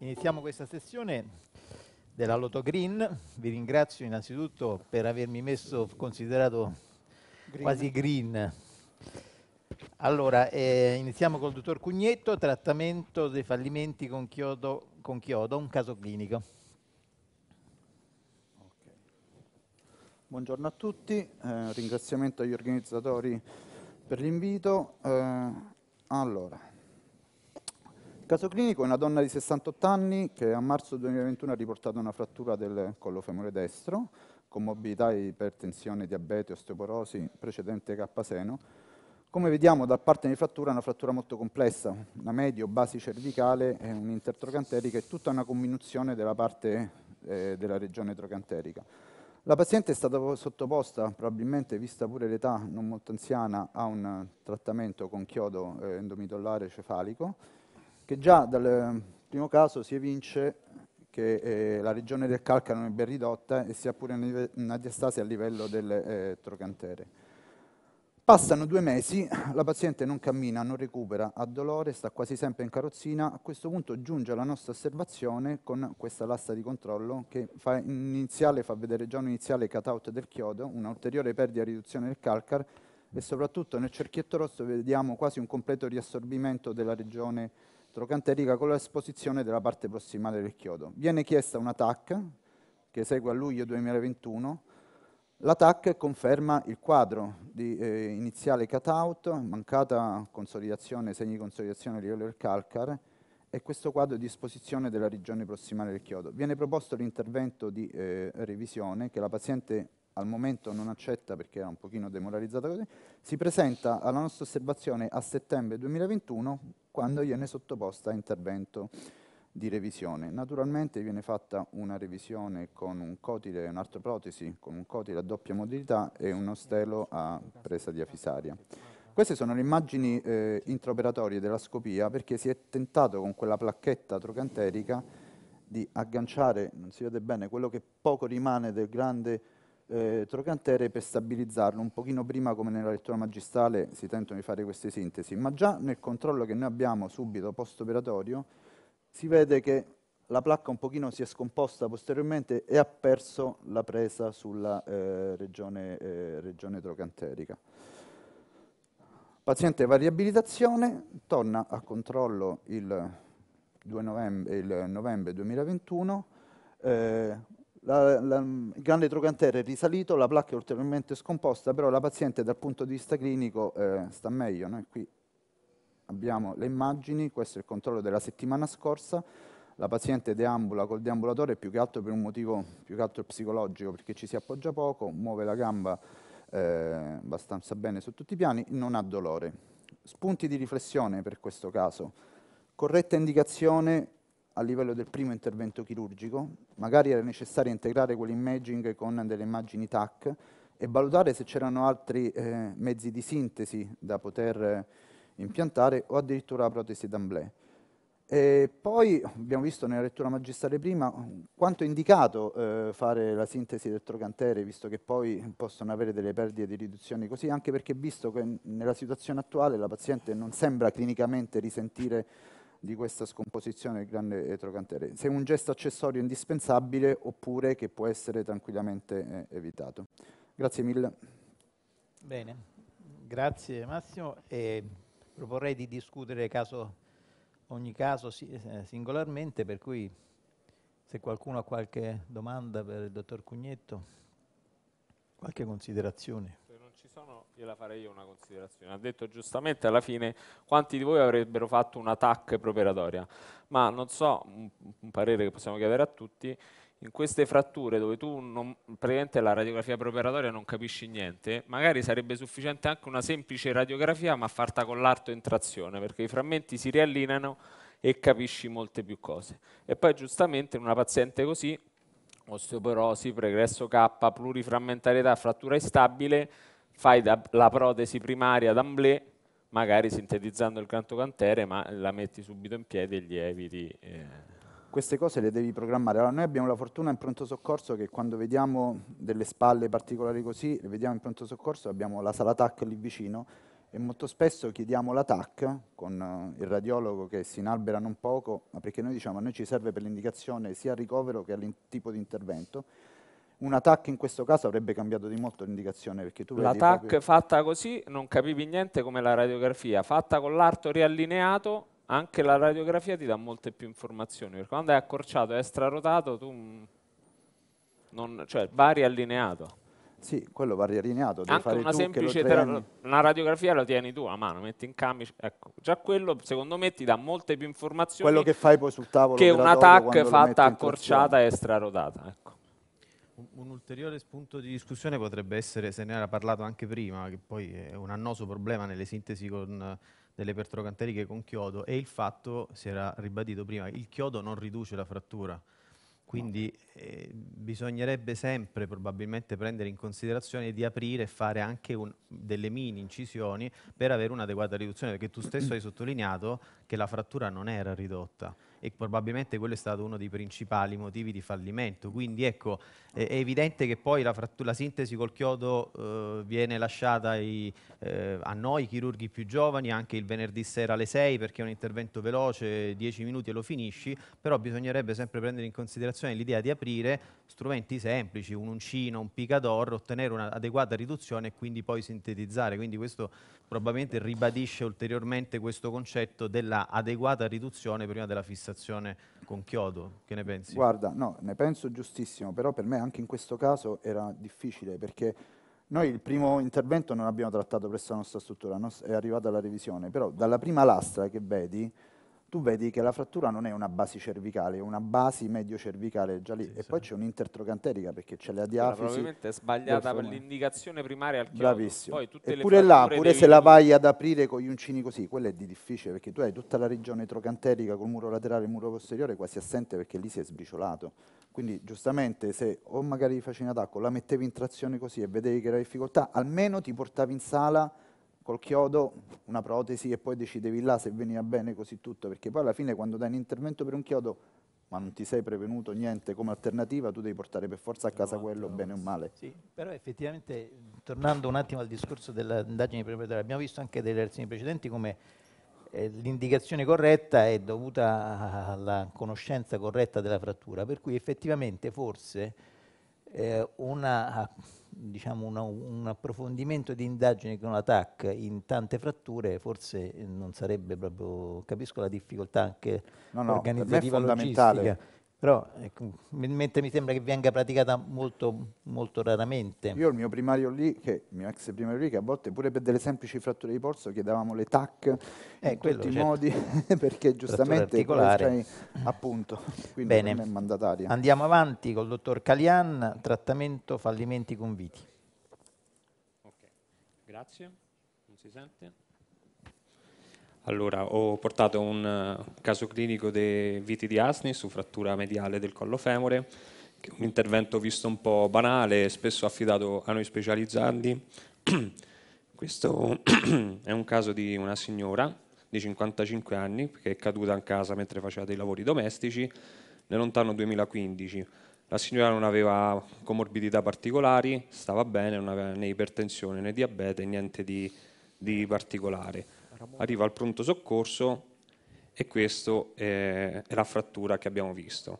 Iniziamo questa sessione della Loto Green. Vi ringrazio innanzitutto per avermi messo considerato green. quasi green. Allora, eh, iniziamo col dottor Cugnetto, trattamento dei fallimenti con chiodo, con chiodo un caso clinico. Okay. Buongiorno a tutti, eh, ringraziamento agli organizzatori per l'invito. Eh, allora, il caso clinico è una donna di 68 anni che a marzo 2021 ha riportato una frattura del collo femore destro con mobilità ipertensione, diabete, osteoporosi, precedente K-seno. Come vediamo dal parte di frattura è una frattura molto complessa, una medio, basi cervicale e un'intertrocanterica e tutta una comminuzione della parte eh, della regione trocanterica. La paziente è stata sottoposta, probabilmente vista pure l'età non molto anziana, a un trattamento con chiodo eh, endomitollare cefalico che già dal primo caso si evince che eh, la regione del calcano è ben ridotta e sia pure in, in adiastasi a livello delle eh, trocantere. Passano due mesi, la paziente non cammina, non recupera, ha dolore, sta quasi sempre in carrozzina. A questo punto giunge la nostra osservazione con questa lastra di controllo che fa, iniziale, fa vedere già un iniziale cutout del chiodo, una ulteriore perdita e riduzione del calcar e soprattutto nel cerchietto rosso vediamo quasi un completo riassorbimento della regione destro, canterica con l'esposizione della parte prossimale del chiodo. Viene chiesta una TAC, che segue a luglio 2021, la TAC conferma il quadro di eh, iniziale cutout, mancata consolidazione, segni di consolidazione a livello del calcare e questo quadro di esposizione della regione prossimale del chiodo. Viene proposto l'intervento di eh, revisione che la paziente al momento non accetta perché era un pochino demoralizzata così, si presenta alla nostra osservazione a settembre 2021 quando viene sottoposta a intervento di revisione. Naturalmente viene fatta una revisione con un cotile e un'artroprotesi, con un cotile a doppia modalità e uno stelo a presa di afisaria. Queste sono le immagini eh, intraoperatorie della scopia perché si è tentato con quella placchetta trocanterica di agganciare, non si vede bene, quello che poco rimane del grande eh, Trocantere per stabilizzarlo un pochino prima come nella lettura magistrale si tentano di fare queste sintesi, ma già nel controllo che noi abbiamo subito post operatorio si vede che la placca un pochino si è scomposta posteriormente e ha perso la presa sulla eh, regione, eh, regione trocanterica. Paziente va riabilitazione, torna a controllo il, novembre, il novembre, 2021, eh, la, la, il grande trocantere è risalito, la placca è ulteriormente scomposta, però la paziente dal punto di vista clinico eh, sta meglio. Noi qui abbiamo le immagini, questo è il controllo della settimana scorsa, la paziente deambula col deambulatore più che altro per un motivo più che altro psicologico, perché ci si appoggia poco, muove la gamba eh, abbastanza bene su tutti i piani, non ha dolore. Spunti di riflessione per questo caso. Corretta indicazione a livello del primo intervento chirurgico, magari era necessario integrare quell'imaging con delle immagini TAC e valutare se c'erano altri eh, mezzi di sintesi da poter eh, impiantare o addirittura protesi d'amblè. E poi abbiamo visto nella lettura magistrale prima quanto è indicato eh, fare la sintesi del trocantere, visto che poi possono avere delle perdite di riduzione così, anche perché visto che nella situazione attuale la paziente non sembra clinicamente risentire di questa scomposizione del grande etrocantere, se è un gesto accessorio indispensabile oppure che può essere tranquillamente eh, evitato. Grazie mille. Bene, grazie Massimo e proporrei di discutere caso, ogni caso eh, singolarmente, per cui se qualcuno ha qualche domanda per il dottor Cugnetto, qualche considerazione. Sono, gliela farei io una considerazione. Ha detto giustamente alla fine quanti di voi avrebbero fatto un'attack preparatoria. ma non so, un, un, parere che possiamo chiedere a tutti, in queste fratture dove tu non, praticamente la radiografia preparatoria non capisci niente, magari sarebbe sufficiente anche una semplice radiografia ma fatta con l'arto in trazione, perché i frammenti si riallineano e capisci molte più cose. E poi giustamente in una paziente così osteoporosi, pregresso K, pluriframmentarietà, frattura instabile, fai da, la protesi primaria d'amblè, magari sintetizzando il canto cantere, ma la metti subito in piedi e gli eviti... Eh. Queste cose le devi programmare. Allora, noi abbiamo la fortuna in pronto soccorso che quando vediamo delle spalle particolari così, le vediamo in pronto soccorso, abbiamo la sala TAC lì vicino, e molto spesso chiediamo la TAC con eh, il radiologo che si inalbera non poco, ma perché noi diciamo a noi ci serve per l'indicazione sia al ricovero che al tipo di intervento, un attack in questo caso avrebbe cambiato di molto l'indicazione perché proprio... fatta così non capivi niente come la radiografia fatta con l'arto riallineato anche la radiografia ti dà molte più informazioni perché quando è accorciato e estrarotato tu mm, non, cioè va riallineato sì, quello va riallineato. Devi Anche una semplice una radiografia la tieni tu a mano, metti in camice. Ecco, già quello secondo me ti dà molte più informazioni. Quello che fai poi sul tavolo. Che un attack fatta accorciata e strarotata. Ecco. Un, ulteriore spunto di discussione potrebbe essere, se ne era parlato anche prima, che poi è un annoso problema nelle sintesi con, delle pertrocanteriche con chiodo, è il fatto, si era ribadito prima, il chiodo non riduce la frattura. Quindi eh, bisognerebbe sempre probabilmente prendere in considerazione di aprire e fare anche un, delle mini incisioni per avere un'adeguata riduzione, perché tu stesso hai sottolineato che la frattura non era ridotta e probabilmente quello è stato uno dei principali motivi di fallimento. Quindi ecco, è evidente che poi la, la sintesi col chiodo eh, viene lasciata ai, eh, a noi chirurghi più giovani, anche il venerdì sera alle 6 perché è un intervento veloce, 10 minuti e lo finisci, però bisognerebbe sempre prendere in considerazione l'idea di aprire strumenti semplici, un uncino, un picador, ottenere un'adeguata riduzione e quindi poi sintetizzare. Quindi questo probabilmente ribadisce ulteriormente questo concetto della adeguata riduzione prima della fissazione fissazione con Chiodo, che ne pensi? Guarda, no, ne penso giustissimo, però per me anche in questo caso era difficile perché noi il primo intervento non abbiamo trattato presso la nostra struttura, è arrivata la revisione, però dalla prima lastra che vedi tu vedi che la frattura non è una base cervicale, è una base medio cervicale già lì. Sì, e sì. poi c'è un'intertrocanterica perché c'è la diafisi. Quella probabilmente è sbagliata per l'indicazione primaria al chiodo. Bravissimo. Poi tutte Eppure là, pure se la vai ad aprire con gli uncini così, quella è di difficile perché tu hai tutta la regione trocanterica col muro laterale e muro posteriore quasi assente perché lì si è sbriciolato. Quindi giustamente se o magari facevi un attacco, la mettevi in trazione così e vedevi che era difficoltà, almeno ti portavi in sala col chiodo una protesi e poi decidevi là se veniva bene così tutto, perché poi alla fine quando dai un intervento per un chiodo ma non ti sei prevenuto niente come alternativa, tu devi portare per forza a casa no, quello, no, bene o male. Sì, però effettivamente, tornando un attimo al discorso dell'indagine preparatoria, abbiamo visto anche delle relazioni precedenti come eh, l'indicazione corretta è dovuta alla conoscenza corretta della frattura, per cui effettivamente forse eh, una diciamo, una, un approfondimento di indagini con la TAC in tante fratture forse non sarebbe proprio, capisco la difficoltà anche no, no, organizzativa logistica però ecco, mentre mi sembra che venga praticata molto, molto raramente. Io il mio primario lì, che, il mio ex primario lì, che a volte pure per delle semplici fratture di polso chiedevamo le TAC eh, in quello, tutti certo. modi, perché giustamente stai, appunto, quindi Bene. non è mandataria. Andiamo avanti col dottor Calian, trattamento fallimenti conviti. Ok, grazie, non si sente. Allora, ho portato un eh, caso clinico di viti di asni su frattura mediale del collo femore, un intervento visto un po' banale, spesso affidato a noi specializzati. Questo è un caso di una signora di 55 anni che è caduta in casa mentre faceva dei lavori domestici nel lontano 2015. La signora non aveva comorbidità particolari, stava bene, non aveva né ipertensione né diabete, niente di, di particolare arriva al pronto soccorso e questa è, è, la frattura che abbiamo visto.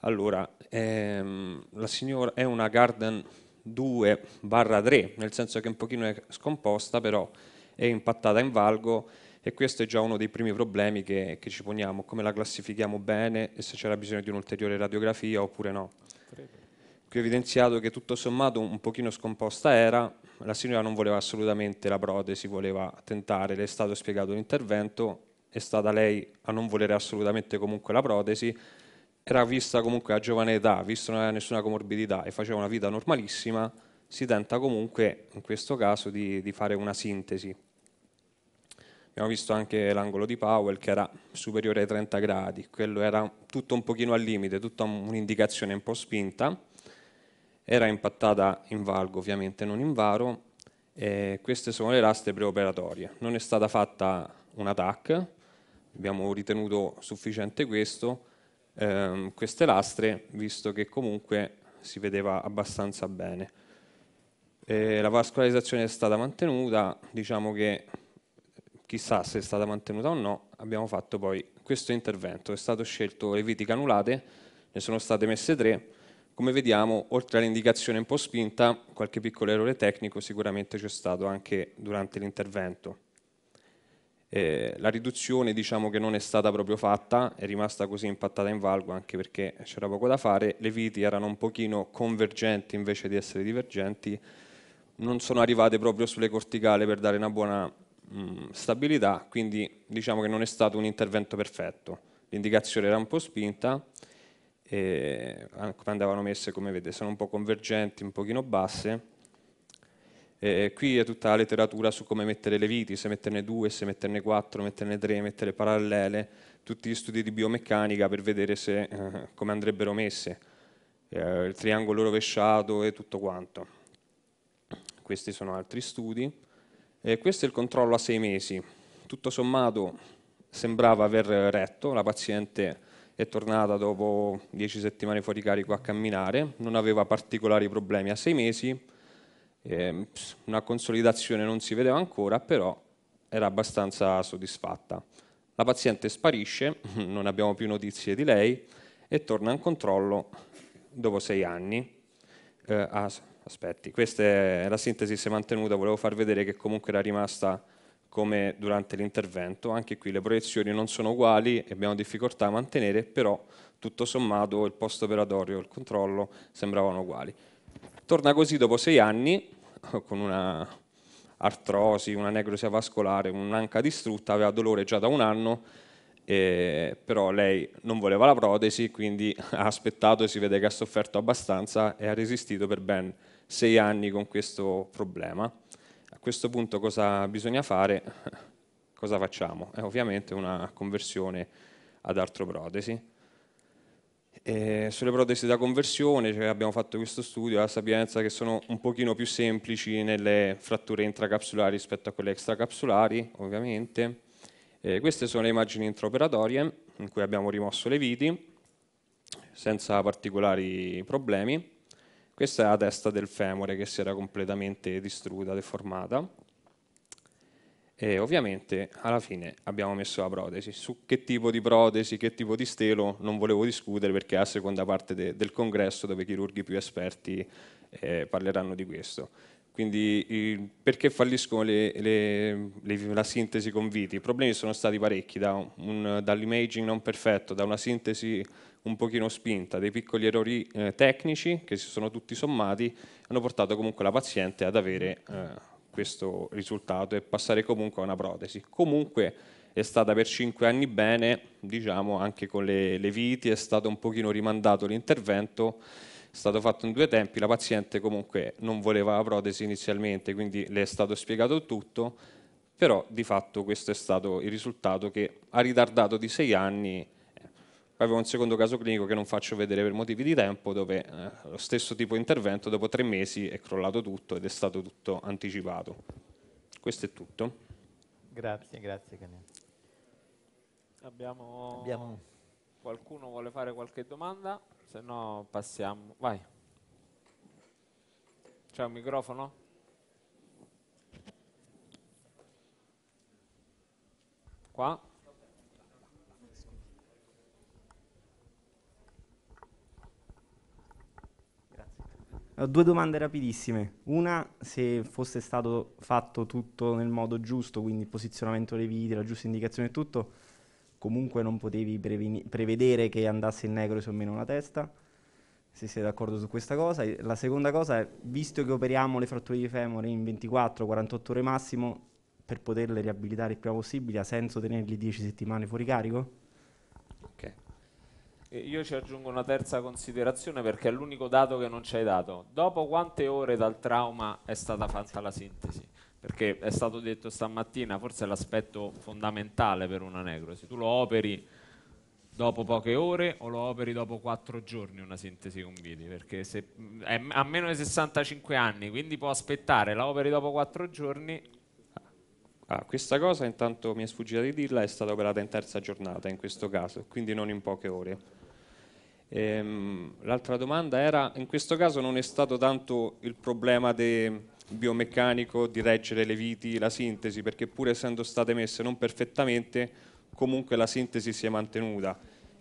Allora, ehm, la signora è una Garden 2 barra 3, nel senso che un pochino è scomposta, però è impattata in valgo e questo è già uno dei primi problemi che, che ci poniamo, come la classifichiamo bene e se c'era bisogno di un'ulteriore radiografia oppure no qui ho evidenziato che tutto sommato un pochino scomposta era, la signora non voleva assolutamente la protesi, voleva tentare, le è stato spiegato l'intervento, è stata lei a non volere assolutamente comunque la protesi, era vista comunque a giovane età, visto non aveva nessuna comorbidità e faceva una vita normalissima, si tenta comunque in questo caso di, di fare una sintesi. Abbiamo visto anche l'angolo di Powell che era superiore ai 30 gradi, quello era tutto un pochino al limite, tutta un'indicazione un po' spinta era impattata in valgo, ovviamente non in varo, e queste sono le raste preoperatorie. Non è stata fatta una TAC, abbiamo ritenuto sufficiente questo, ehm, queste lastre, visto che comunque si vedeva abbastanza bene. E la vascolarizzazione è stata mantenuta, diciamo che chissà se è stata mantenuta o no, abbiamo fatto poi questo intervento, è stato scelto le viti canulate, ne sono state messe tre, come vediamo, oltre all'indicazione un po' spinta, qualche piccolo errore tecnico sicuramente c'è stato anche durante l'intervento. Eh, la riduzione diciamo che non è stata proprio fatta, è rimasta così impattata in valgo anche perché c'era poco da fare, le viti erano un pochino convergenti invece di essere divergenti, non sono arrivate proprio sulle corticale per dare una buona mh, mm, stabilità, quindi diciamo che non è stato un intervento perfetto, l'indicazione era un po' spinta, e andavano messe come vedete sono un po' convergenti, un pochino basse e qui è tutta la letteratura su come mettere le viti, se metterne due, se metterne quattro, metterne tre, mettere parallele tutti gli studi di biomeccanica per vedere se, eh, come andrebbero messe eh, il triangolo rovesciato e tutto quanto questi sono altri studi e questo è il controllo a sei mesi tutto sommato sembrava aver retto la paziente è tornata dopo 10 settimane fuori carico a camminare, non aveva particolari problemi a sei mesi, eh, una consolidazione non si vedeva ancora, però era abbastanza soddisfatta. La paziente sparisce, non abbiamo più notizie di lei e torna in controllo dopo sei anni. Eh, aspetti, questa è la sintesi si è mantenuta, volevo far vedere che comunque era rimasta come durante l'intervento, anche qui le proiezioni non sono uguali e abbiamo difficoltà a mantenere, però tutto sommato il post operatorio e il controllo sembravano uguali. Torna così dopo sei anni, con una artrosi, una necrosia vascolare, un'anca distrutta, aveva dolore già da un anno, eh, però lei non voleva la protesi, quindi ha aspettato, si vede che ha sofferto abbastanza e ha resistito per ben sei anni con questo problema questo punto cosa bisogna fare? Cosa facciamo? È ovviamente una conversione ad artroprotesi. E sulle protesi da conversione cioè abbiamo fatto questo studio, la sapienza che sono un pochino più semplici nelle fratture intracapsulari rispetto a quelle extracapsulari, ovviamente. E queste sono le immagini intraoperatorie in cui abbiamo rimosso le viti senza particolari problemi questa è la testa del femore che si era completamente distrutta, deformata. E ovviamente alla fine abbiamo messo la protesi. Su che tipo di protesi, che tipo di stelo, non volevo discutere perché è la seconda parte de del congresso dove i chirurghi più esperti eh, parleranno di questo. Quindi perché falliscono le, le, le, la sintesi con Viti? I problemi sono stati parecchi, da dall'imaging non perfetto, da una sintesi un pochino spinta, dei piccoli errori eh, tecnici che si sono tutti sommati, hanno portato comunque la paziente ad avere eh, questo risultato e passare comunque a una protesi. Comunque è stata per 5 anni bene, diciamo anche con le, le viti, è stato un pochino rimandato l'intervento è stato fatto in due tempi, la paziente comunque non voleva la protesi inizialmente, quindi le è stato spiegato tutto, però di fatto questo è stato il risultato che ha ritardato di sei anni Poi avevo un secondo caso clinico che non faccio vedere per motivi di tempo, dove eh, lo stesso tipo di intervento dopo tre mesi è crollato tutto ed è stato tutto anticipato. Questo è tutto. Grazie, grazie Canino. Abbiamo... Abbiamo... Qualcuno vuole fare qualche domanda? Se no passiamo. Vai. C'è un microfono? Qua? Ho due domande rapidissime. Una, se fosse stato fatto tutto nel modo giusto, quindi il posizionamento dei video, la giusta indicazione e tutto, comunque non potevi previ- prevedere che andasse in negro su meno una testa, se siete d'accordo su questa cosa. La seconda cosa è, visto che operiamo le fratture di femore in 24-48 ore massimo, per poterle riabilitare il prima possibile, ha senso tenerli 10 settimane fuori carico? Ok. E io ci aggiungo una terza considerazione perché è l'unico dato che non ci hai dato. Dopo quante ore dal trauma è stata fatta la sintesi? perché è stato detto stamattina, forse è l'aspetto fondamentale per una necrosi. Tu lo operi dopo poche ore o lo operi dopo quattro giorni una sintesi con vidi? perché se è a meno di 65 anni, quindi può aspettare, la operi dopo quattro giorni. Ah, questa cosa intanto mi è sfuggita di dirla, è stata operata in terza giornata in questo caso, quindi non in poche ore. Ehm, l'altra domanda era, in questo caso non è stato tanto il problema de, biomeccanico di reggere le viti, la sintesi, perché pur essendo state messe non perfettamente, comunque la sintesi si è mantenuta.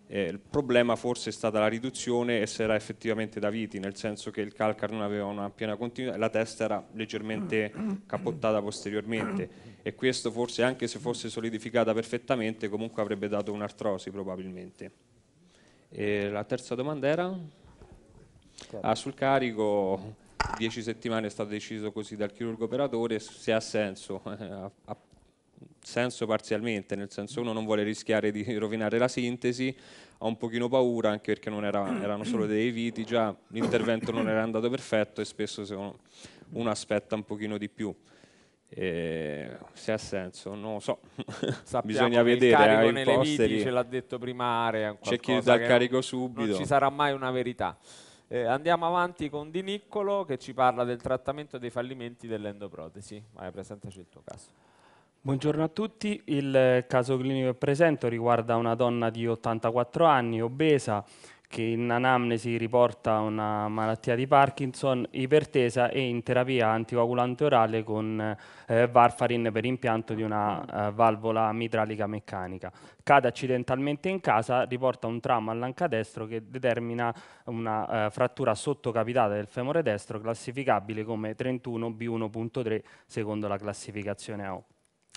Eh, il problema forse è stata la riduzione e se era effettivamente da viti, nel senso che il calcar non aveva una piena continuità e la testa era leggermente capottata posteriormente e questo forse anche se fosse solidificata perfettamente comunque avrebbe dato un'artrosi probabilmente. E la terza domanda era? Ah, sul carico dieci settimane è stato deciso così dal chirurgo operatore, se ha senso, ha, senso parzialmente, nel senso uno non vuole rischiare di rovinare la sintesi, ha un pochino paura anche perché era, erano solo dei viti, già l'intervento non era andato perfetto e spesso uno, uno aspetta un pochino di più. Eh, se ha senso, non lo so. Bisogna vedere. Il carico eh, nelle viti ce l'ha detto prima Area. C'è chi dà il carico subito. Non ci sarà mai una verità. Eh, andiamo avanti con Di Niccolo che ci parla del trattamento dei fallimenti dell'endoprotesi. Vai, presentaci il tuo caso. Buongiorno a tutti, il caso clinico che presento riguarda una donna di 84 anni, obesa, che in anamnesi riporta una malattia di Parkinson, ipertesa e in terapia anticoagulante orale con eh, Varfarin per impianto di una eh, valvola mitralica meccanica. Cade accidentalmente in casa, riporta un trauma all'anca destro che determina una eh, frattura sottocapitata del femore destro classificabile come 31B1.3 secondo la classificazione AOP.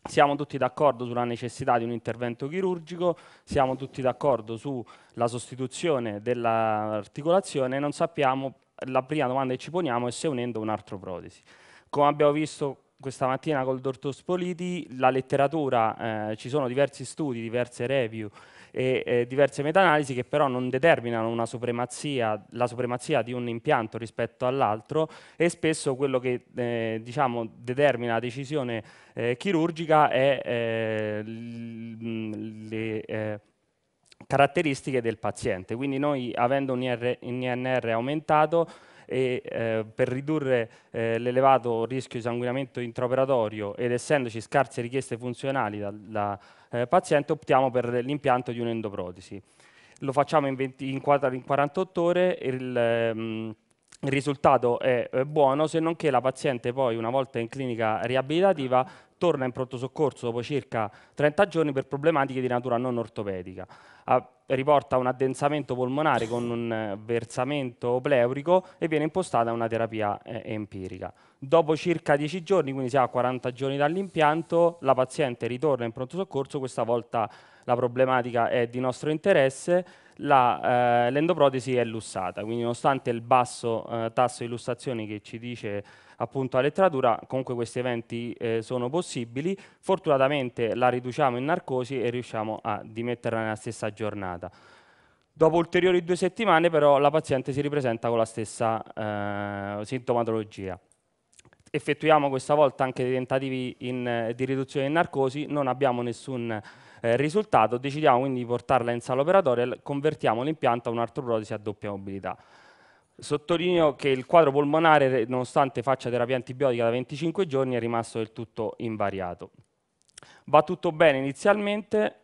Siamo tutti d'accordo sulla necessità di un intervento chirurgico, siamo tutti d'accordo sulla sostituzione dell'articolazione, non sappiamo, la prima domanda che ci poniamo è se unendo un'altra protesi. Come abbiamo visto questa mattina col dottor Spoliti, la letteratura, eh, ci sono diversi studi, diverse review e eh, diverse meta-analisi che però non determinano supremazia, la supremazia di un impianto rispetto all'altro e spesso quello che eh, diciamo, determina la decisione eh, chirurgica è eh, le eh, caratteristiche del paziente. Quindi noi avendo un INR aumentato e eh, per ridurre eh, l'elevato rischio di sanguinamento intraoperatorio ed essendoci scarse richieste funzionali dal da, eh, paziente optiamo per l'impianto di un'endoprotesi. Lo facciamo in, 20, in, 48 ore. Il, ehm, il risultato è buono, se non che la paziente poi una volta in clinica riabilitativa torna in pronto soccorso dopo circa 30 giorni per problematiche di natura non ortopedica. riporta un addensamento polmonare con un eh, versamento pleurico e viene impostata una terapia eh, empirica. Dopo circa 10 giorni, quindi si ha 40 giorni dall'impianto, la paziente ritorna in pronto soccorso, questa volta la problematica è di nostro interesse, eh, l'endoprotesi eh, è lussata, quindi nonostante il basso eh, tasso di lussazione che ci dice appunto la letteratura, comunque questi eventi eh, sono possibili, fortunatamente la riduciamo in narcosi e riusciamo a dimetterla nella stessa giornata. Dopo ulteriori due settimane però la paziente si ripresenta con la stessa eh, sintomatologia. Effettuiamo questa volta anche dei tentativi in, eh, di riduzione in narcosi, non abbiamo nessun eh, risultato, decidiamo quindi di portarla in sala operatoria e convertiamo l'impianto a un'artroprosi a doppia mobilità. Sottolineo che il quadro polmonare, nonostante faccia terapia antibiotica da 25 giorni, è rimasto del tutto invariato. Va tutto bene inizialmente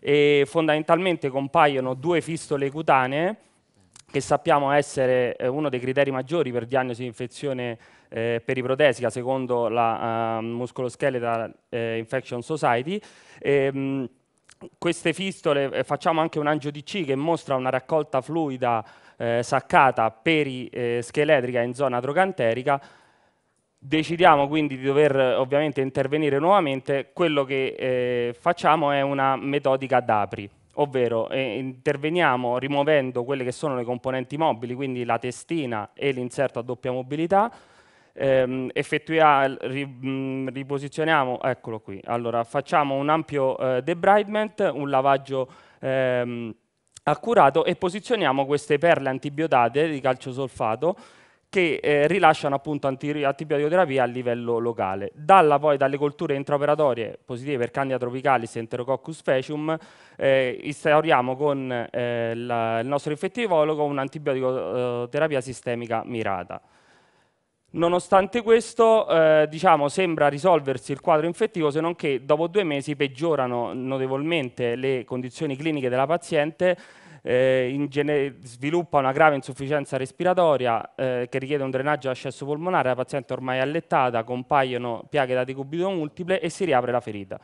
e fondamentalmente compaiono due fistole cutanee che sappiamo essere eh, uno dei criteri maggiori per diagnosi di infezione eh, periprotesica secondo la uh, Musculoskeletal eh, Infection Society. E, ehm, mh, queste fistole eh, facciamo anche un angio DC che mostra una raccolta fluida eh, saccata perischeletrica in zona trocanterica. Decidiamo quindi di dover ovviamente intervenire nuovamente, quello che eh, facciamo è una metodica d'apri ovvero eh, interveniamo rimuovendo quelle che sono le componenti mobili, quindi la testina e l'inserto a doppia mobilità, ehm, riposizioniamo, eccolo qui, allora facciamo un ampio eh, debridement, un lavaggio ehm, accurato e posizioniamo queste perle antibiotate di calcio solfato che eh, rilasciano appunto antibioterapia a livello locale. Dalla poi dalle colture intraoperatorie positive per Candida tropicalis e Enterococcus faecium eh, instauriamo con eh, la, il nostro infettivologo un'antibioticoterapia eh, sistemica mirata. Nonostante questo, eh, diciamo, sembra risolversi il quadro infettivo, se non che dopo due mesi peggiorano notevolmente le condizioni cliniche della paziente eh, sviluppa una grave insufficienza respiratoria eh, che richiede un drenaggio all'ascesso polmonare, la paziente ormai è allettata, compaiono piaghe da decubito multiple e si riapre la ferita.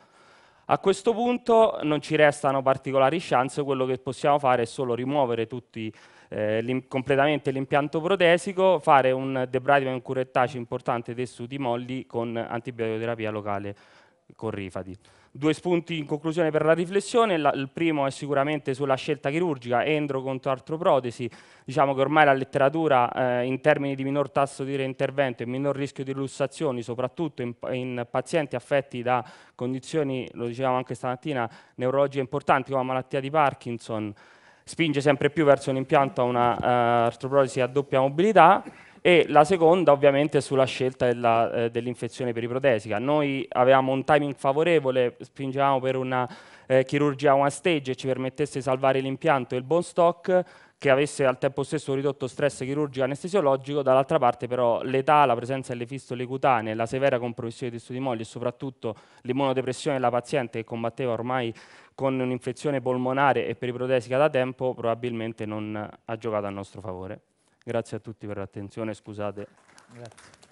A questo punto non ci restano particolari chance, quello che possiamo fare è solo rimuovere tutti, eh, completamente l'impianto protesico, fare un debridement curettaci importante tessuti molli con antibioterapia locale con rifadi. Due spunti in conclusione per la riflessione, la, il primo è sicuramente sulla scelta chirurgica, endro contro artroprotesi, diciamo che ormai la letteratura eh, in termini di minor tasso di reintervento e minor rischio di lussazioni, soprattutto in, in pazienti affetti da condizioni, lo dicevamo anche stamattina, neurologiche importanti come la malattia di Parkinson, spinge sempre più verso un impianto a una uh, eh, artroprotesi a doppia mobilità e la seconda ovviamente sulla scelta eh, dell'infezione dell periprotesica. Noi avevamo un timing favorevole, spingevamo per una eh, chirurgia one stage che ci permettesse di salvare l'impianto e il bone stock che avesse al tempo stesso ridotto stress chirurgico anestesiologico, dall'altra parte però l'età, la presenza delle fistole cutanee, la severa compromissione di tessuti molli e soprattutto l'immunodepressione della paziente che combatteva ormai con un'infezione polmonare e periprotesica da tempo probabilmente non ha giocato a nostro favore. Grazie a tutti per l'attenzione, scusate. Grazie.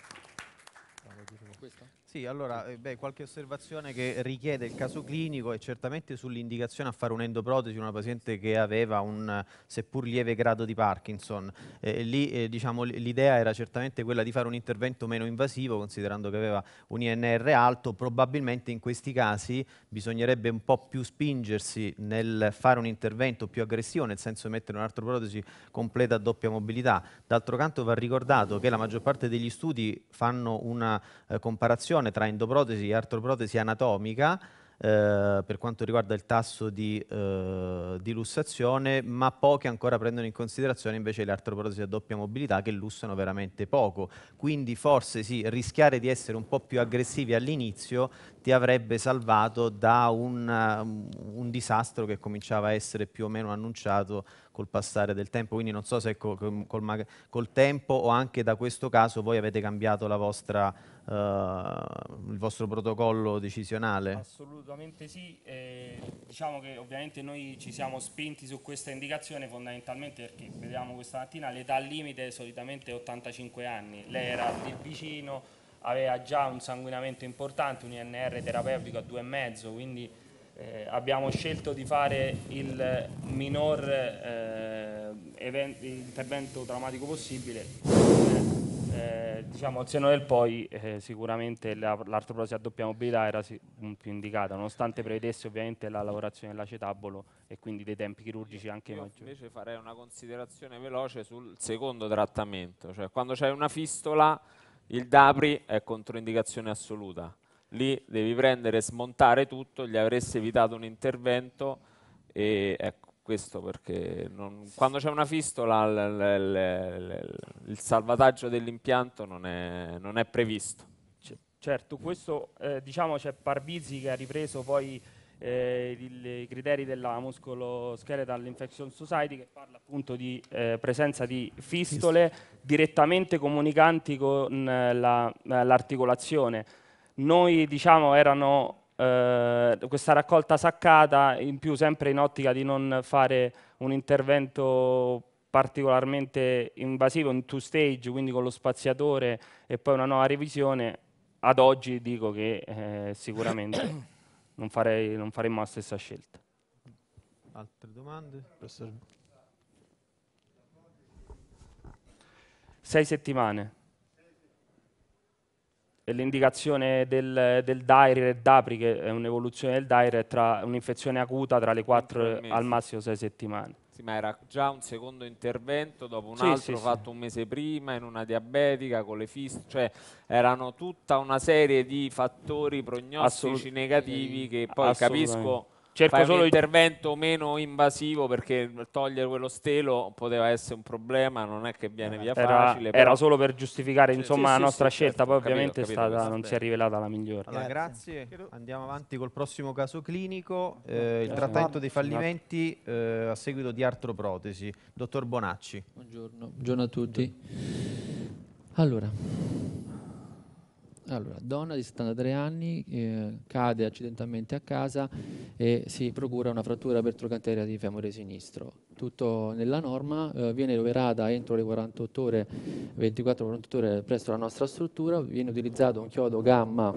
Sì, allora, eh, beh, qualche osservazione che richiede il caso clinico è certamente sull'indicazione a fare un'endoprotesi una paziente che aveva un seppur lieve grado di Parkinson. Eh, lì, eh, diciamo, l'idea era certamente quella di fare un intervento meno invasivo, considerando che aveva un INR alto. Probabilmente in questi casi bisognerebbe un po' più spingersi nel fare un intervento più aggressivo, nel senso di mettere un'artroprotesi completa a doppia mobilità. D'altro canto va ricordato che la maggior parte degli studi fanno una eh, comparazione relazione tra endoprotesi e artroprotesi anatomica eh, per quanto riguarda il tasso di, eh, di, lussazione, ma poche ancora prendono in considerazione invece le artroprotesi a doppia mobilità che lussano veramente poco. Quindi forse sì, rischiare di essere un po' più aggressivi all'inizio ti avrebbe salvato da un, eh, un, disastro che cominciava a essere più o meno annunciato col passare del tempo. Quindi non so se col, col, col tempo o anche da questo caso voi avete cambiato vostra, uh, il vostro protocollo decisionale. Assolutamente sì, eh, diciamo che ovviamente noi ci siamo spinti su questa indicazione fondamentalmente perché vediamo questa mattina l'età limite solitamente 85 anni, lei era lì vicino aveva già un sanguinamento importante, un INR terapeutico a 2,5, quindi eh, abbiamo scelto di fare il minor eh, event- intervento traumatico possibile. Eh, eh diciamo al seno del poi eh, sicuramente la, l'artroprosi a doppia mobilità era si- più indicata nonostante prevedesse ovviamente la lavorazione dell'acetabolo e quindi dei tempi chirurgici io, anche io maggiori invece farei una considerazione veloce sul secondo trattamento cioè quando c'è una fistola il Dapri è controindicazione assoluta. Lì devi prendere e smontare tutto, gli avresti evitato un intervento e ecco questo perché non, quando c'è una fistola l, l, l, il salvataggio dell'impianto non è, non è previsto. Certo, questo eh, diciamo c'è Parvizi che ha ripreso poi eh, i criteri della Muscolo Skeletal Infection Society che parla appunto di eh, presenza di fistole direttamente comunicanti con eh, eh, l'articolazione. La, Noi diciamo erano eh, questa raccolta saccata, in più sempre in ottica di non fare un intervento particolarmente invasivo in two stage, quindi con lo spaziatore e poi una nuova revisione, ad oggi dico che eh, sicuramente non, farei, non faremmo la stessa scelta. Altre domande? Professor? Sei settimane. E l'indicazione del, del Daire e DAPRI, che è un'evoluzione del Daire, è tra un'infezione acuta tra le 4 al massimo 6 settimane. Sì, ma era già un secondo intervento dopo un sì, altro sì, fatto un mese prima in una diabetica con le fiste, cioè erano tutta una serie di fattori prognostici Assolut negativi che poi capisco Cerco Fai solo un intervento meno invasivo perché togliere quello stelo poteva essere un problema, non è che viene via era, facile. Però... Era solo per giustificare insomma, sì, la nostra sì, scelta, certo, poi ovviamente capito, è stata, non si è rivelata la migliore. Allora, grazie, andiamo avanti col prossimo caso clinico, eh, il trattamento dei fallimenti eh, a seguito di artroprotesi. Dottor Bonacci. Buongiorno, Buongiorno a tutti. Allora, allora, donna di 73 anni eh, cade accidentalmente a casa e si procura una frattura pertrocanterea di femore sinistro. Tutto nella norma, eh, viene operata entro le 48 ore, 24-48 ore presso la nostra struttura, viene utilizzato un chiodo gamma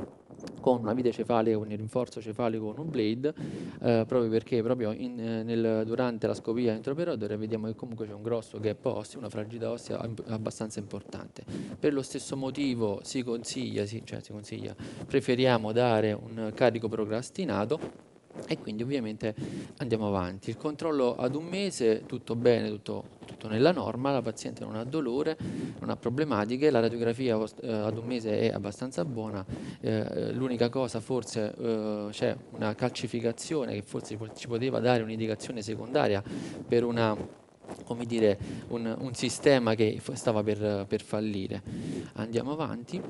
con una vite cefalica, il rinforzo cefalico con un blade, eh, proprio perché proprio in, eh, nel, durante la scopia intraoperatoria vediamo che comunque c'è un grosso gap osseo, una fragilità ossea abbastanza importante. Per lo stesso motivo si consiglia, si, cioè si consiglia preferiamo dare un carico procrastinato e quindi ovviamente andiamo avanti. Il controllo ad un mese, tutto bene, tutto, tutto nella norma, la paziente non ha dolore, non ha problematiche, la radiografia eh, ad un mese è abbastanza buona, eh, l'unica cosa forse eh, c'è una calcificazione che forse ci poteva dare un'indicazione secondaria per una come dire, un, un sistema che stava per, per fallire. Andiamo avanti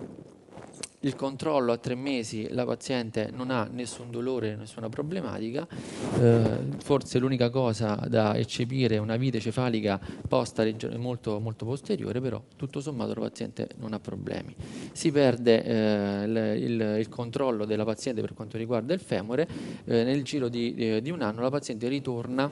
il controllo a tre mesi, la paziente non ha nessun dolore, nessuna problematica, eh, forse l'unica cosa da eccepire è una vite cefalica posta molto, molto, posteriore, però tutto sommato la paziente non ha problemi. Si perde eh, il, il, controllo della paziente per quanto riguarda il femore, eh, nel giro di, eh, di un anno la paziente ritorna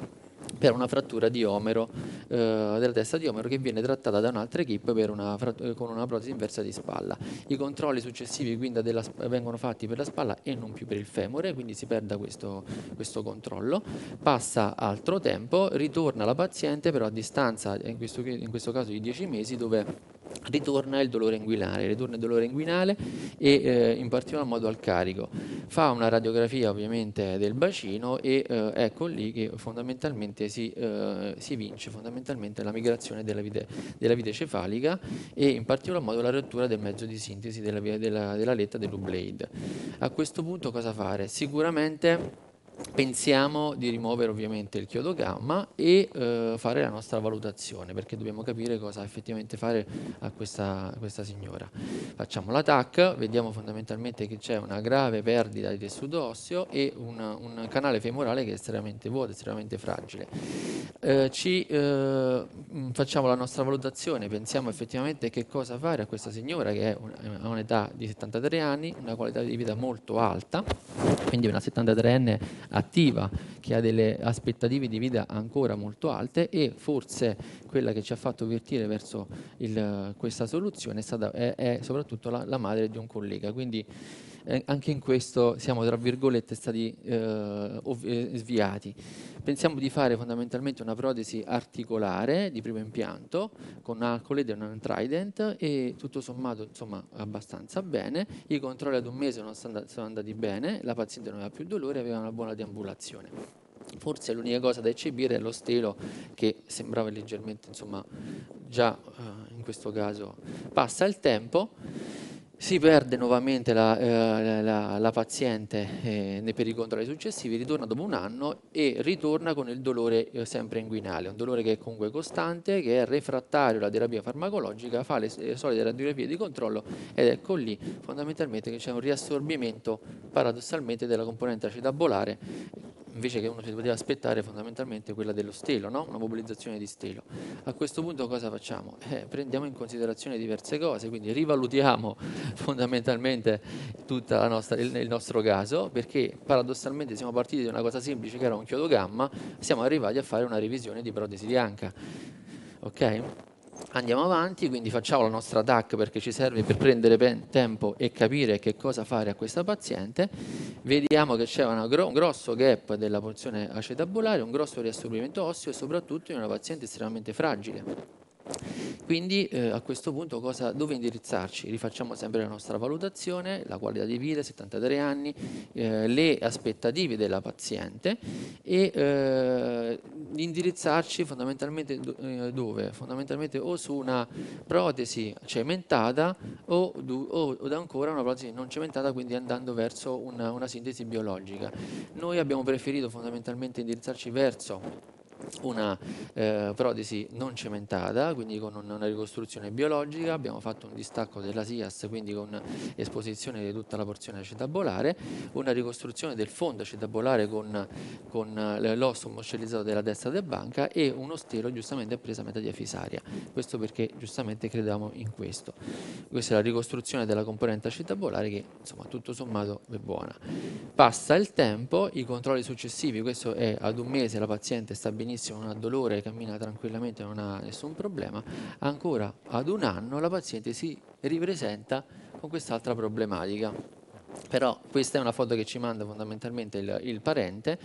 per una frattura di omero, eh, della testa di omero che viene trattata da un'altra equip una con una protesi inversa di spalla. I controlli successivi quindi vengono fatti per la spalla e non più per il femore, quindi si perda questo, questo controllo. Passa altro tempo, ritorna la paziente però a distanza, in questo, in questo caso di 10 mesi, dove ritorna il dolore inguinale, ritorna il dolore inguinale e eh, in particolar modo al carico. Fa una radiografia ovviamente del bacino e eh, ecco lì che fondamentalmente si, eh, si vince fondamentalmente la migrazione della vite, della vite, cefalica e in particolar modo la rottura del mezzo di sintesi della, della, della letta dell'ublade. A questo punto cosa fare? Sicuramente pensiamo di rimuovere ovviamente il chiodo gamma e eh, fare la nostra valutazione perché dobbiamo capire cosa effettivamente fare a questa, a questa signora. Facciamo la TAC, vediamo fondamentalmente che c'è una grave perdita di tessuto osseo e una, un canale femorale che è estremamente vuoto, estremamente fragile. Eh, ci, eh, mm, facciamo la nostra valutazione, pensiamo effettivamente che cosa fare a questa signora che ha un'età di 73 anni, una qualità di vita molto alta, quindi una 73enne attiva, che ha delle aspettative di vita ancora molto alte e forse quella che ci ha fatto vertire verso il, questa soluzione è, stata, è, è soprattutto la, la madre di un collega. Quindi eh, anche in questo siamo tra virgolette stati eh, eh, sviati. Pensiamo di fare fondamentalmente una protesi articolare di primo impianto con Alcolade e un Trident e tutto sommato insomma abbastanza bene, i controlli ad un mese sono andati bene, la paziente non aveva più dolore, aveva una buona deambulazione. Forse l'unica cosa da eccepire è lo stelo che sembrava leggermente, insomma, già eh, in questo caso passa il tempo. Si perde nuovamente la, eh, la, la paziente eh, per i controlli successivi, ritorna dopo un anno e ritorna con il dolore eh, sempre inguinale, un dolore che è comunque costante, che è refrattario alla terapia farmacologica, fa le eh, solite radioterapie di controllo ed ecco lì fondamentalmente che c'è un riassorbimento paradossalmente della componente acetabolare invece che uno si poteva aspettare fondamentalmente quella dello stelo, no? una mobilizzazione di stelo. A questo punto cosa facciamo? Eh, prendiamo in considerazione diverse cose, quindi rivalutiamo fondamentalmente tutto il, il, nostro caso, perché paradossalmente siamo partiti da una cosa semplice che era un chiodo gamma, siamo arrivati a fare una revisione di protesi di anca. Ok? Andiamo avanti, quindi facciamo la nostra TAC perché ci serve per prendere tempo e capire che cosa fare a questa paziente. Vediamo che c'è gro un grosso gap della porzione acetabulare, un grosso riassorbimento osseo e soprattutto in una paziente estremamente fragile. Quindi eh, a questo punto cosa, dove indirizzarci? Rifacciamo sempre la nostra valutazione, la qualità di vita, 73 anni, eh, le aspettative della paziente e eh, indirizzarci fondamentalmente eh, dove? Fondamentalmente o su una protesi cementata o, o, o, ancora una protesi non cementata, quindi andando verso una, una sintesi biologica. Noi abbiamo preferito fondamentalmente indirizzarci verso una eh, protesi non cementata, quindi con una ricostruzione biologica, abbiamo fatto un distacco della SIAS, quindi con esposizione di tutta la porzione acetabolare, una ricostruzione del fondo acetabolare con, con eh, l'osso moscellizzato della destra del banca e uno stelo giustamente presa a metà di afisaria, questo perché giustamente credevamo in questo. Questa è la ricostruzione della componente acetabolare che insomma tutto sommato è buona. Passa il tempo, i controlli successivi, questo è ad un mese la paziente stabilisce all'inizio non ha dolore, cammina tranquillamente, non ha nessun problema, ancora ad un anno la paziente si ripresenta con quest'altra problematica però questa è una foto che ci manda fondamentalmente il, il parente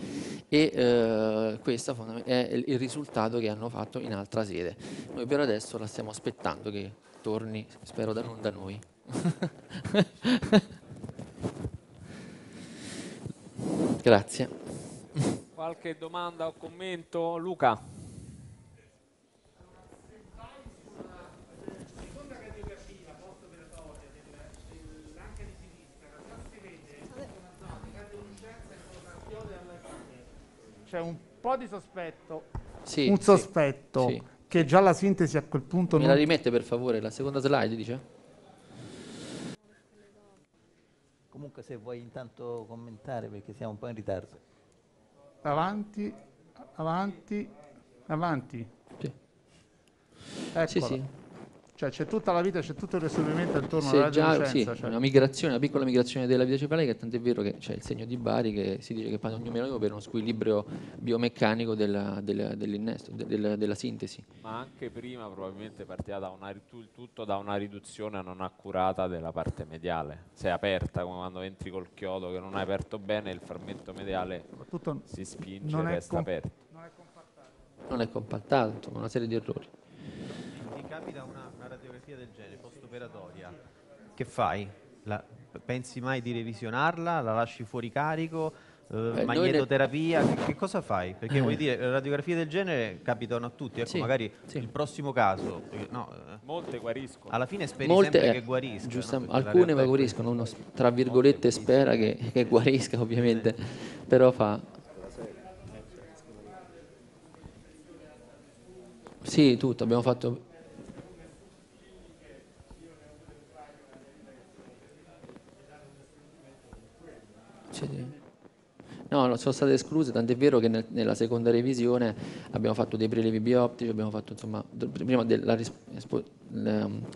e eh, questo è il risultato che hanno fatto in altra sede. Noi per adesso la stiamo aspettando che torni, spero da non da noi. Grazie. Qualche domanda o commento? Luca. C'è un po' di sospetto. Sì, un sospetto. Sì, sì. Che già la sintesi a quel punto... Me non... la rimette per favore, la seconda slide dice? comunque se vuoi intanto commentare perché siamo un po' in ritardo avanti, avanti, avanti. Sì. Eccola. Sì, sì. Cioè c'è tutta la vita, c'è tutto il risolvimento intorno alla già, sì, cioè. una migrazione, una piccola migrazione della vita cefalica, tant'è vero che c'è il segno di Bari che si dice che ogni panomiologico per uno squilibrio biomeccanico della, della, dell'innesto, della, della, sintesi. Ma anche prima probabilmente partiva da una, tutto da una riduzione non accurata della parte mediale. Sei aperta, come quando entri col chiodo che non hai aperto bene, il frammento mediale tutto si spinge e resta com- aperto. Non è compattato. Non è compattato, una serie di errori capita una, una radiografia del genere, post-operatoria, che fai? La, pensi mai di revisionarla? La lasci fuori carico? Eh, eh magnetoterapia, ne... che, cosa fai? Perché eh. vuol dire, eh, radiografie del genere capitano a tutti, ecco, sì, magari sì. il prossimo caso. Eh, no, Molte guariscono. Alla fine speri Molte, che guariscono. Giustamente, no? alcune ma guariscono, uno tra virgolette spera che, che, guarisca ovviamente, sì. però fa... Sì, tutto, abbiamo fatto No, non sono state escluse, tant'è vero che nel, nella seconda revisione abbiamo fatto dei prelievi bioptici, abbiamo fatto insomma, prima della, quando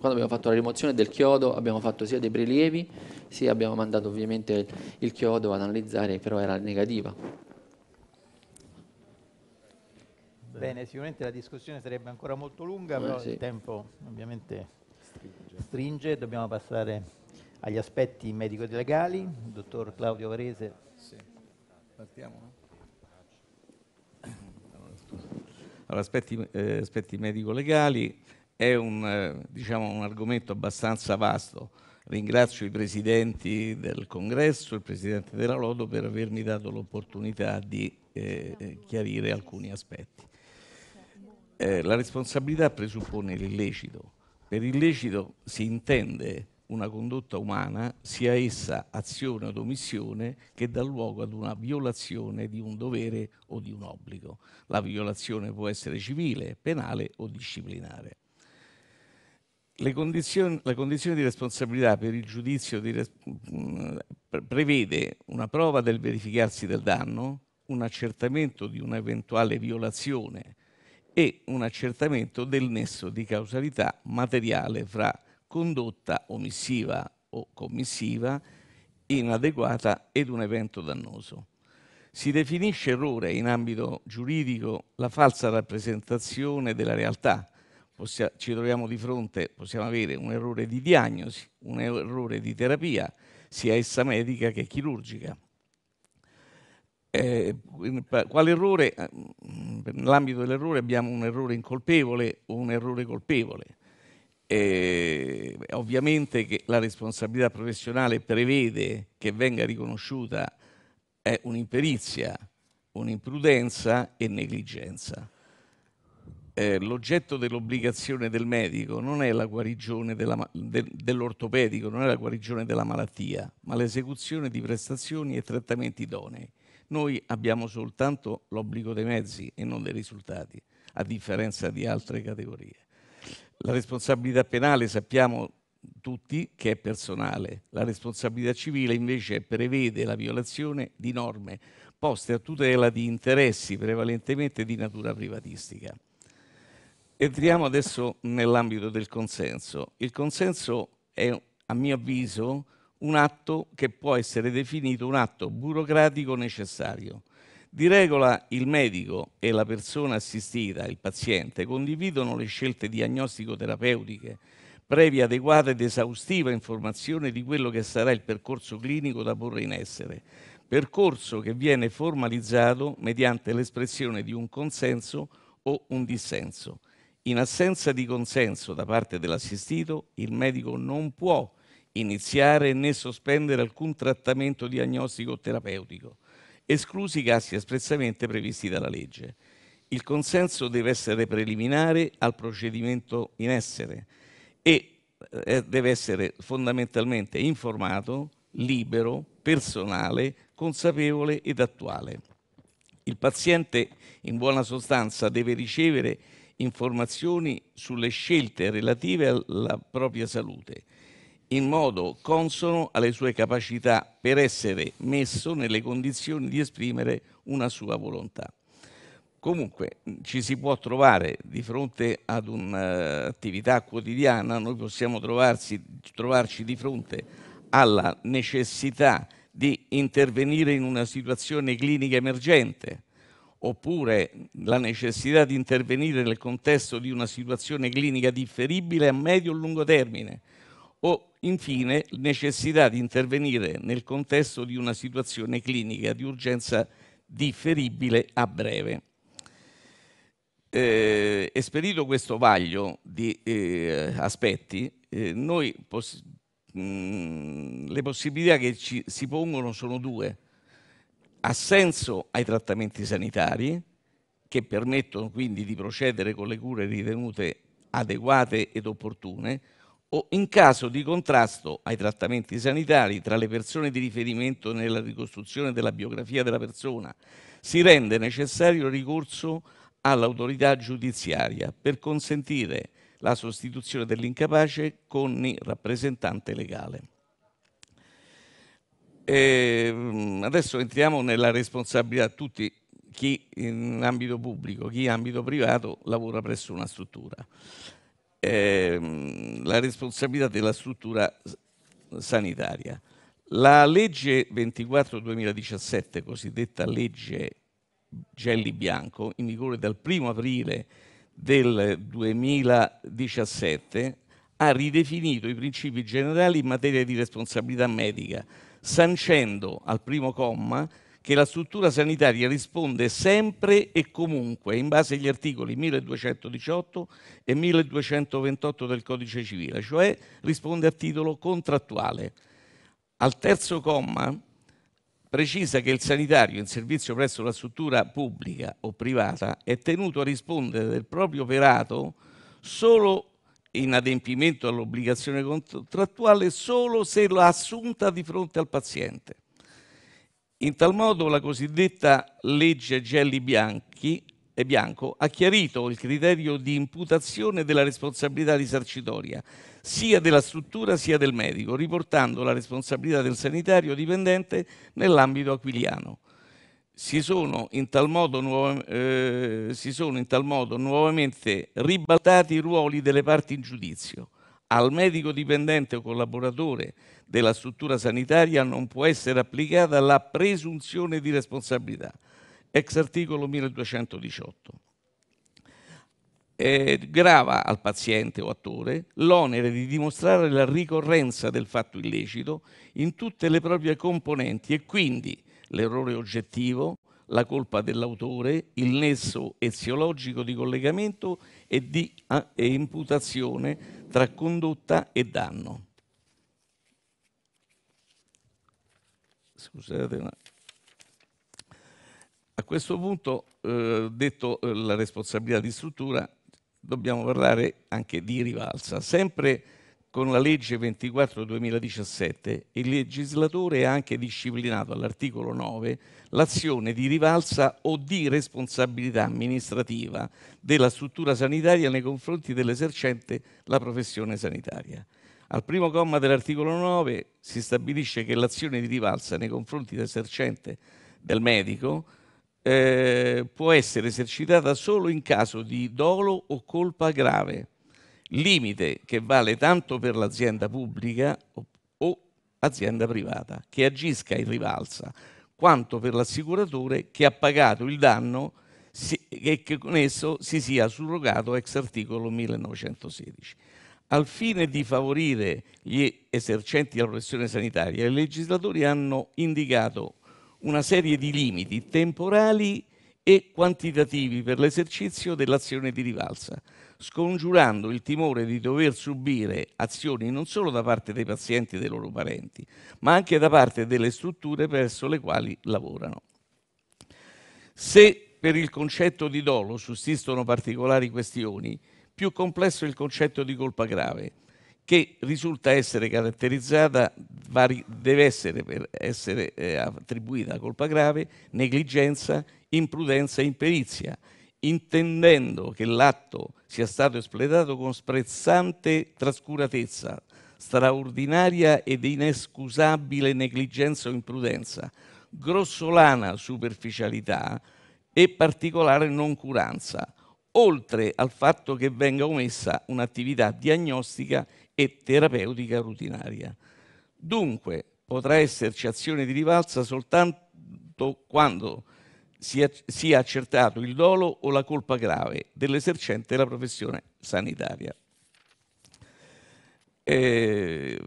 abbiamo fatto la rimozione del chiodo abbiamo fatto sia dei prelievi, sia abbiamo mandato ovviamente il chiodo ad analizzare, però era negativa. Bene, sicuramente la discussione sarebbe ancora molto lunga, eh, però sì. il tempo ovviamente stringe. dobbiamo passare agli aspetti medico-legali, dottor Claudio Varese. Sì. Eh. Eh, aspetti medico-legali è eh, diciamo, un argomento abbastanza vasto. Ringrazio i Presidenti del Congresso e il Presidente della Lodo per avermi dato l'opportunità di eh, chiarire alcuni aspetti. Eh, la responsabilità presuppone l'illecito. Per illecito si intende una condotta umana, sia essa azione o omissione, che dà luogo ad una violazione di un dovere o di un obbligo. La violazione può essere civile, penale o disciplinare. Condizioni, la condizione di responsabilità per il giudizio di, prevede una prova del verificarsi del danno, un accertamento di un'eventuale violazione e un accertamento del nesso di causalità materiale fra condotta omissiva o commissiva, inadeguata ed un evento dannoso. Si definisce errore in ambito giuridico la falsa rappresentazione della realtà. Possia ci troviamo di fronte, possiamo avere un errore di diagnosi, un errore di terapia, sia essa medica che chirurgica. Eh, quale errore? Nell'ambito ehm, dell'errore abbiamo un errore incolpevole o un errore colpevole. Eh, ovviamente che la responsabilità professionale prevede che venga riconosciuta è un'imperizia, un'imprudenza e negligenza. Eh, l'oggetto dell'obbligazione del medico non è la guarigione della, de, dell'ortopedico, non è la guarigione della malattia, ma l'esecuzione di prestazioni e trattamenti idonei. Noi abbiamo soltanto l'obbligo dei mezzi e non dei risultati, a differenza di altre categorie. La responsabilità penale sappiamo tutti che è personale, la responsabilità civile invece prevede la violazione di norme poste a tutela di interessi prevalentemente di natura privatistica. Entriamo adesso nell'ambito del consenso. Il consenso è, a mio avviso, un atto che può essere definito un atto burocratico necessario. Di regola il medico e la persona assistita, il paziente, condividono le scelte diagnostico-terapeutiche, previa adeguata ed esaustiva informazione di quello che sarà il percorso clinico da porre in essere, percorso che viene formalizzato mediante l'espressione di un consenso o un dissenso. In assenza di consenso da parte dell'assistito, il medico non può iniziare né sospendere alcun trattamento diagnostico-terapeutico esclusi i casi espressamente previsti dalla legge. Il consenso deve essere preliminare al procedimento in essere e eh, deve essere fondamentalmente informato, libero, personale, consapevole ed attuale. Il paziente in buona sostanza deve ricevere informazioni sulle scelte relative alla propria salute, in modo consono alle sue capacità per essere messo nelle condizioni di esprimere una sua volontà. Comunque ci si può trovare di fronte ad un'attività quotidiana, noi possiamo trovarsi, trovarci di fronte alla necessità di intervenire in una situazione clinica emergente, oppure la necessità di intervenire nel contesto di una situazione clinica differibile a medio e lungo termine, o infine necessità di intervenire nel contesto di una situazione clinica di urgenza differibile a breve. Eh, esperito questo vaglio di eh, aspetti, eh, noi poss mh, mm, le possibilità che ci si pongono sono due. Assenso ai trattamenti sanitari, che permettono quindi di procedere con le cure ritenute adeguate ed opportune, o in caso di contrasto ai trattamenti sanitari tra le persone di riferimento nella ricostruzione della biografia della persona, si rende necessario ricorso all'autorità giudiziaria per consentire la sostituzione dell'incapace con il rappresentante legale. E ehm, adesso entriamo nella responsabilità di tutti chi in ambito pubblico, chi in ambito privato lavora presso una struttura eh, la responsabilità della struttura sanitaria. La legge 24 2017, cosiddetta legge Gelli Bianco, in vigore dal 1 aprile del 2017, ha ridefinito i principi generali in materia di responsabilità medica, sancendo al primo comma che la struttura sanitaria risponde sempre e comunque in base agli articoli 1218 e 1228 del Codice Civile, cioè risponde a titolo contrattuale. Al terzo comma precisa che il sanitario in servizio presso la struttura pubblica o privata è tenuto a rispondere del proprio operato solo in adempimento all'obbligazione contrattuale solo se l'ha assunta di fronte al paziente. In tal modo la cosiddetta legge Gelli Bianchi e Bianco ha chiarito il criterio di imputazione della responsabilità risarcitoria sia della struttura sia del medico, riportando la responsabilità del sanitario dipendente nell'ambito aquiliano. Si sono, nuova, eh, si sono in tal modo nuovamente ribaltati i ruoli delle parti in giudizio al medico dipendente o collaboratore della struttura sanitaria non può essere applicata la presunzione di responsabilità, ex articolo 1218. Eh, grava al paziente o attore l'onere di dimostrare la ricorrenza del fatto illecito in tutte le proprie componenti e quindi l'errore oggettivo, la colpa dell'autore, il nesso eziologico di collegamento e di ah, e imputazione tra condotta e danno. Scusate, ma a questo punto, eh, detto eh, la responsabilità di struttura, dobbiamo parlare anche di rivalsa. Sempre con la legge 24 2017 il legislatore ha anche disciplinato all'articolo 9 l'azione di rivalsa o di responsabilità amministrativa della struttura sanitaria nei confronti dell'esercente la professione sanitaria. Al primo comma dell'articolo 9 si stabilisce che l'azione di rivalsa nei confronti dell'esercente del medico eh, può essere esercitata solo in caso di dolo o colpa grave limite che vale tanto per l'azienda pubblica o azienda privata, che agisca in rivalsa, quanto per l'assicuratore che ha pagato il danno e che con esso si sia surrogato ex articolo 1916. Al fine di favorire gli esercenti la professione sanitaria, i legislatori hanno indicato una serie di limiti temporali e quantitativi per l'esercizio dell'azione di rivalsa, scongiurando il timore di dover subire azioni non solo da parte dei pazienti e dei loro parenti, ma anche da parte delle strutture presso le quali lavorano. Se per il concetto di dolo sussistono particolari questioni, più complesso è il concetto di colpa grave, che risulta essere caratterizzata, deve essere per essere eh, attribuita a colpa grave, negligenza, imprudenza e imperizia, intendendo che l'atto sia stato espletato con sprezzante trascuratezza, straordinaria ed inescusabile negligenza o imprudenza, grossolana superficialità e particolare noncuranza, oltre al fatto che venga omessa un'attività diagnostica e terapeutica rutinaria. Dunque, potrà esserci azione di rivalsa soltanto quando sia accertato il dolo o la colpa grave dell'esercente la professione sanitaria. E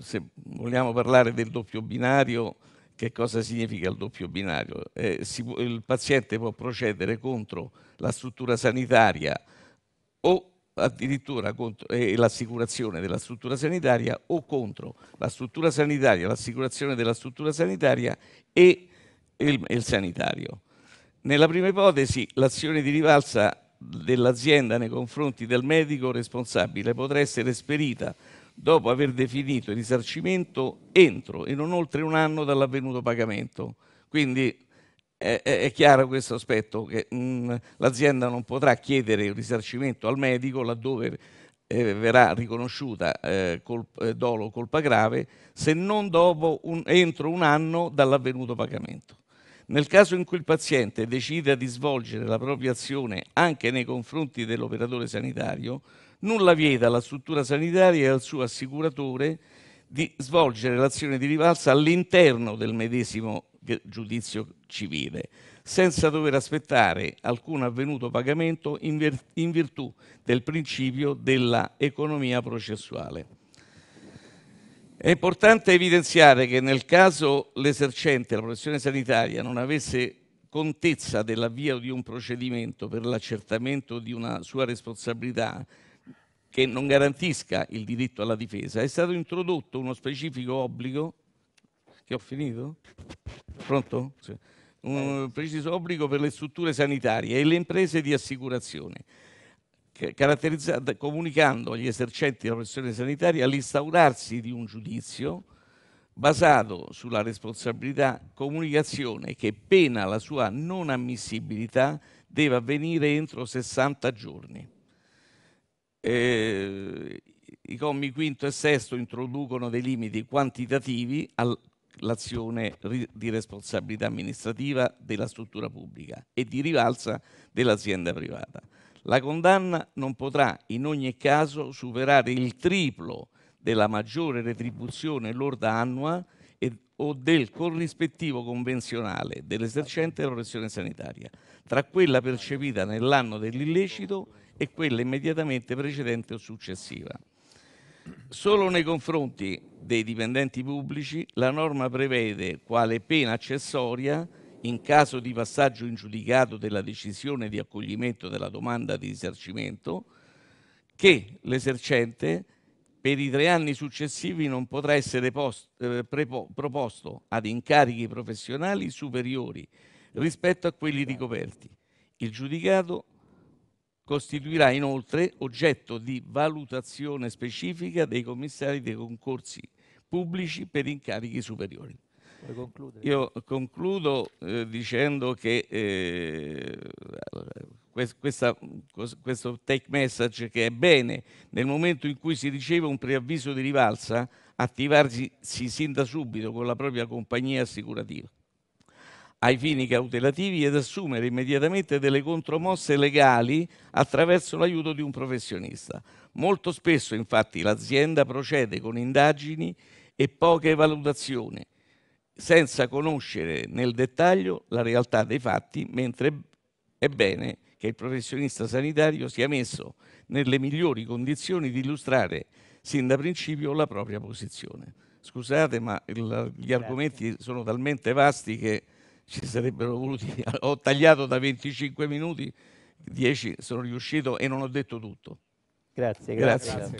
se vogliamo parlare del doppio binario, che cosa significa il doppio binario? Eh, si, il paziente può procedere contro la struttura sanitaria o addirittura contro eh, l'assicurazione della struttura sanitaria o contro la struttura sanitaria, l'assicurazione della struttura sanitaria e e il, il sanitario. Nella prima ipotesi, l'azione di rivalsa dell'azienda nei confronti del medico responsabile potrà essere esperita dopo aver definito il risarcimento entro e non oltre un anno dall'avvenuto pagamento. Quindi è, è chiaro questo aspetto che mh, mm, l'azienda non potrà chiedere il risarcimento al medico laddove eh, verrà riconosciuta eh, colp, eh, dolo o colpa grave se non un, entro un anno dall'avvenuto pagamento. Nel caso in cui il paziente decida di svolgere la propria azione anche nei confronti dell'operatore sanitario, nulla vieta alla struttura sanitaria e al suo assicuratore di svolgere l'azione di rivalsa all'interno del medesimo eh, giudizio civile, senza dover aspettare alcun avvenuto pagamento in, virtù del principio della economia processuale. È importante evidenziare che nel caso l'esercente, la professione sanitaria, non avesse contezza dell'avvio di un procedimento per l'accertamento di una sua responsabilità che non garantisca il diritto alla difesa, è stato introdotto uno specifico obbligo, che ho finito? Pronto? Un preciso obbligo per le strutture sanitarie e le imprese di assicurazione comunicando agli esercenti la professione sanitaria l'instaurarsi di un giudizio basato sulla responsabilità, comunicazione che pena la sua non ammissibilità deve avvenire entro 60 giorni. Eh, I commi quinto e sesto introducono dei limiti quantitativi all'azione di responsabilità amministrativa della struttura pubblica e di rivalsa dell'azienda privata. La condanna non potrà in ogni caso superare il triplo della maggiore retribuzione lorda annua e, o del corrispettivo convenzionale dell'esercente della professione sanitaria, tra quella percepita nell'anno dell'illecito e quella immediatamente precedente o successiva. Solo nei confronti dei dipendenti pubblici la norma prevede quale pena accessoria in caso di passaggio in giudicato della decisione di accoglimento della domanda di risarcimento, che l'esercente per i tre anni successivi non potrà essere post, eh, prepo, proposto ad incarichi professionali superiori rispetto a quelli ricoperti. Il giudicato costituirà inoltre oggetto di valutazione specifica dei commissari dei concorsi pubblici per incarichi superiori. Io concludo eh, dicendo che eh, questa, questo take message che è bene nel momento in cui si riceve un preavviso di rivalsa attivarsi sin da subito con la propria compagnia assicurativa ai fini cautelativi ed assumere immediatamente delle contromosse legali attraverso l'aiuto di un professionista. Molto spesso infatti l'azienda procede con indagini e poche valutazioni senza conoscere nel dettaglio la realtà dei fatti, mentre è bene che il professionista sanitario sia messo nelle migliori condizioni di illustrare sin da principio la propria posizione. Scusate, ma il, gli Grazie. argomenti sono talmente vasti che ci sarebbero voluti. Ho tagliato da 25 minuti, 10 sono riuscito e non ho detto tutto. Grazie, grazie. grazie.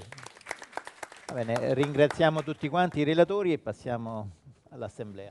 grazie. Bene, ringraziamo tutti quanti i relatori e passiamo à l'Assemblée.